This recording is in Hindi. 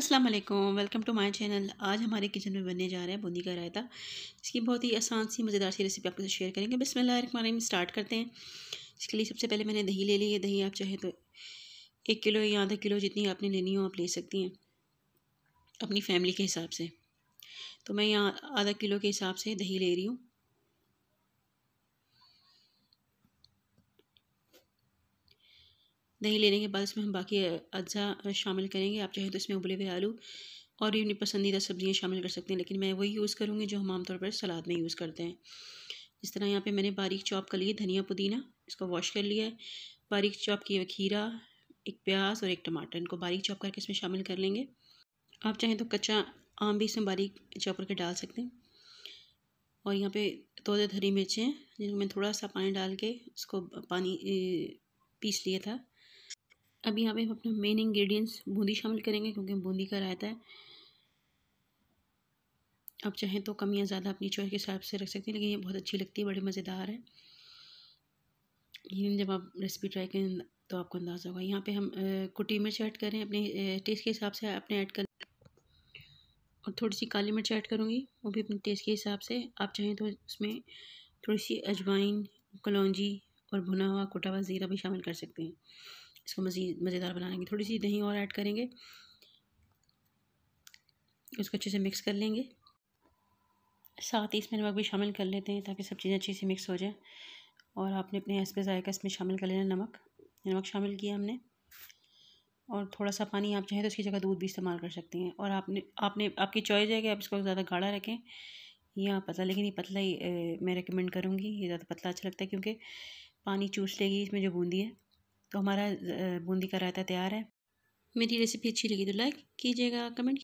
अस्सलाम वालेकुम वेलकम टू माय चैनल आज हमारे किचन में बनने जा रहा है बूंदी का रायता इसकी बहुत ही आसान सी मज़ेदार सी रेसिपी आपके साथ शेयर करेंगे बिसमिल्लाम स्टार्ट करते हैं इसके लिए सबसे पहले मैंने दही ले ली है दही आप चाहे तो एक किलो या आधा किलो जितनी आपने लेनी हो आप ले सकती हैं अपनी फैमिली के हिसाब से तो मैं यहाँ आधा किलो के हिसाब से दही ले रही हूँ दही लेने के बाद इसमें हम बाकी अज्जा शामिल करेंगे आप चाहें तो इसमें उबले हुए आलू और भी अपनी पसंदीदा सब्ज़ियाँ शामिल कर सकते हैं लेकिन मैं वही यूज़ करूँगी जो हम आमतौर पर सलाद में यूज़ करते हैं इस तरह यहाँ पे मैंने बारीक चॉप कर लिए धनिया पुदीना इसको वॉश कर लिया है बारीक चॉप किए खीरा एक प्याज और एक टमाटर इनको बारीक चॉप करके इसमें शामिल कर लेंगे आप चाहें तो कच्चा आम भी इसमें बारीक चॉप करके डाल सकते हैं और यहाँ पे दो हरी मिर्चें जिनको मैं थोड़ा सा पानी डाल के उसको पानी पीस लिया था अब यहाँ पे हम अपना मेन इंग्रेडिएंट्स बूंदी शामिल करेंगे क्योंकि बूंदी का रायता है आप चाहें तो कम या ज़्यादा अपनी चॉइस के हिसाब से रख सकते हैं लेकिन ये बहुत अच्छी लगती है बड़ी मज़ेदार है जब आप रेसिपी ट्राई करें तो आपको अंदाज़ा होगा यहाँ पे हम कुटी मिर्च ऐड करें अपने टेस्ट के हिसाब से आपने ऐड कर और थोड़ी सी काली मिर्च ऐड करूँगी वो भी अपने टेस्ट के हिसाब से आप चाहें तो इसमें थोड़ी सी अजवाइन कलौजी और भुना हुआ कुटा हुआ ज़ीरा भी शामिल कर सकते हैं इसको मज़ीद मज़ेदार बनाने की थोड़ी सी दही और ऐड करेंगे इसको अच्छे से मिक्स कर लेंगे साथ ही इसमें नमक भी शामिल कर लेते हैं ताकि सब चीज़ें अच्छी सी मिक्स हो जाए और आपने अपने हंस पे जायका इसमें शामिल कर लेना नमक नमक शामिल किया हमने और थोड़ा सा पानी आप चाहें तो उसकी जगह दूध भी इस्तेमाल कर सकते हैं और आपने आपने आपकी चॉइस है कि आप इसको ज़्यादा गाढ़ा रखें या पतला लेकिन ये पतला ही मैं रिकमेंड करूँगी ये ज़्यादा पतला अच्छा लगता है क्योंकि पानी चूस लेगी इसमें जो बूंदी है तो हमारा बूंदी का रायता तैयार है मेरी रेसिपी अच्छी लगी तो लाइक कीजिएगा कमेंट